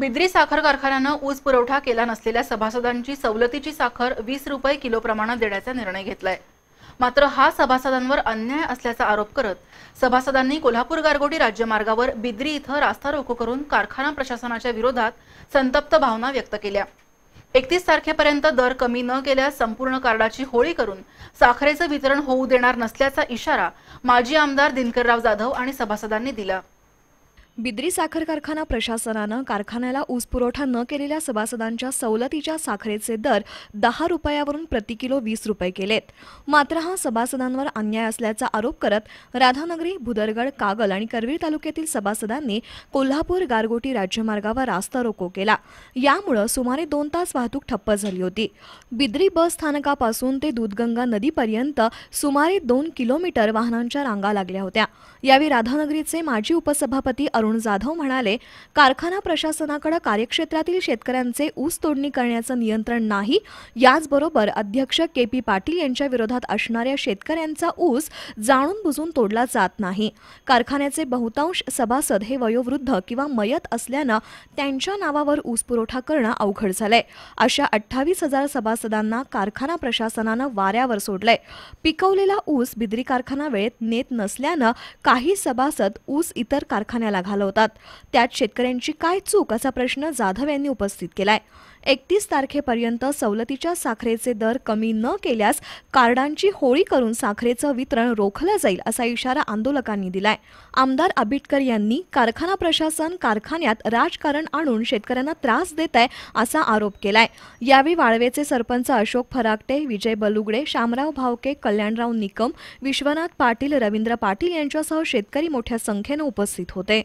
बिद्री साखर कारखान्यानं ऊस पुरवठा केला नसलेल्या सभासदांची सवलतीची साखर वीस रुपये किलो प्रमाणात देण्याचा निर्णय घेतलाय मात्र हा सभासदांवर अन्याय असल्याचा आरोप करत सभासदांनी कोल्हापूर गारगोटी राज्यमार्गावर बिद्री इथं रास्ता रोको करून कारखाना प्रशासनाच्या विरोधात संतप्त भावना व्यक्त केल्या एकतीस तारखेपर्यंत दर कमी न केल्यास संपूर्ण कार्डाची होळी करून साखरेचं वितरण होऊ देणार नसल्याचा इशारा माजी आमदार दिनकरराव जाधव आणि सभासदांनी दिला बिद्री साखर कारखाना प्रशासनानं कारखान्याला ऊस पुरवठा न केलेल्या सभासदांच्या सवलतीच्या साखरेचे दर दहा रुपयावरून प्रति किलो वीस रुपये केलेत मात्र हा सभासदांवर अन्याय असल्याचा आरोप करत राधानगरी भुदरगड कागल आणि करवीर तालुक्यातील सभासदांनी कोल्हापूर गारगोटी राज्यमार्गावर रास्ता रोको केला यामुळं सुमारे दोन तास वाहतूक ठप्प झाली होती बिद्री बस स्थानकापासून ते दूधगंगा नदीपर्यंत सुमारे दोन किलोमीटर वाहनांच्या रांगा लागल्या होत्या यावेळी राधानगरीचे माजी उपसभापती अरुण जाधव म्हणाले कारखाना प्रशासनाकडे कार्यक्षेत्रातील शेतकऱ्यांचे ऊस तोडणी करण्याचं नियंत्रण नाही याचबरोबर अध्यक्ष के पी पाटील यांच्या विरोधात असणाऱ्या शेतकऱ्यांचा ऊस जाणून बुजून तोडला जात नाही कारखान्याचे बहुतांश सभासद हे वयोवृद्ध किंवा मयत असल्यानं त्यांच्या नावावर ऊस पुरवठा करणं अवघड झालंय अशा अठ्ठावीस हजार सभासदांना कारखाना प्रशासनानं वाऱ्यावर सोडलंय पिकवलेला ऊस बिद्री कारखाना वेळेत नेत नसल्यानं काही सभासद ऊस इतर कारखान्याला घाल घालवतात त्यात शेतकऱ्यांची काय चूक असा प्रश्न जाधव यांनी उपस्थित केलाय एकतीस तारखेपर्यंत सवलतीच्या साखरेचे दर कमी न केल्यास कार्डांची होळी करून साखरेचं वितरण रोखलं जाईल असा इशारा आंदोलकांनी दिलाय आमदार आबिटकर यांनी कारखाना प्रशासन कारखान्यात राजकारण आणून शेतकऱ्यांना त्रास देत आहे असा आरोप केलाय यावेळी वाळवेचे सरपंच अशोक फराकटे विजय बलुगडे शामराव भावके कल्याणराव निकम विश्वनाथ पाटील रवींद्र पाटील यांच्यासह शेतकरी मोठ्या संख्येनं उपस्थित होते